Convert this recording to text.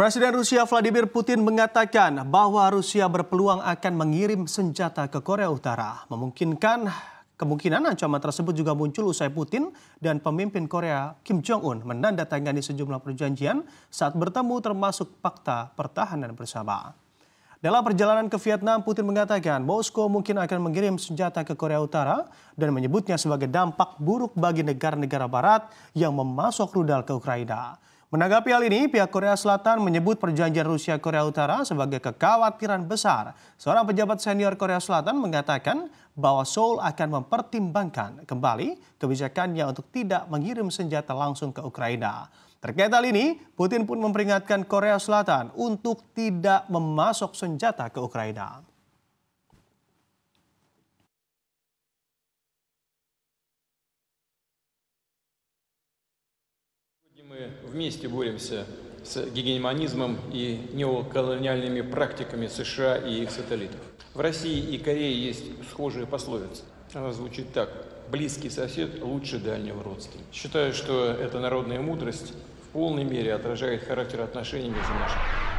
Presiden Rusia Vladimir Putin mengatakan bahwa Rusia berpeluang akan mengirim senjata ke Korea Utara. Memungkinkan kemungkinan ancaman tersebut juga muncul usai Putin dan pemimpin Korea Kim Jong-un menandatangani sejumlah perjanjian saat bertemu termasuk fakta pertahanan bersama. Dalam perjalanan ke Vietnam, Putin mengatakan Moskow mungkin akan mengirim senjata ke Korea Utara dan menyebutnya sebagai dampak buruk bagi negara-negara barat yang memasok rudal ke Ukraina. Menanggapi hal ini, pihak Korea Selatan menyebut perjanjian Rusia-Korea Utara sebagai kekhawatiran besar. Seorang pejabat senior Korea Selatan mengatakan bahwa Seoul akan mempertimbangkan kembali kebijakannya untuk tidak mengirim senjata langsung ke Ukraina. Terkait hal ini, Putin pun memperingatkan Korea Selatan untuk tidak memasok senjata ke Ukraina. Мы вместе боремся с гегемонизмом и неоколониальными практиками США и их сателлитов. В России и Корее есть схожая пословица. Она звучит так. Близкий сосед лучше дальнего родственника. Считаю, что эта народная мудрость в полной мере отражает характер отношений между нашими.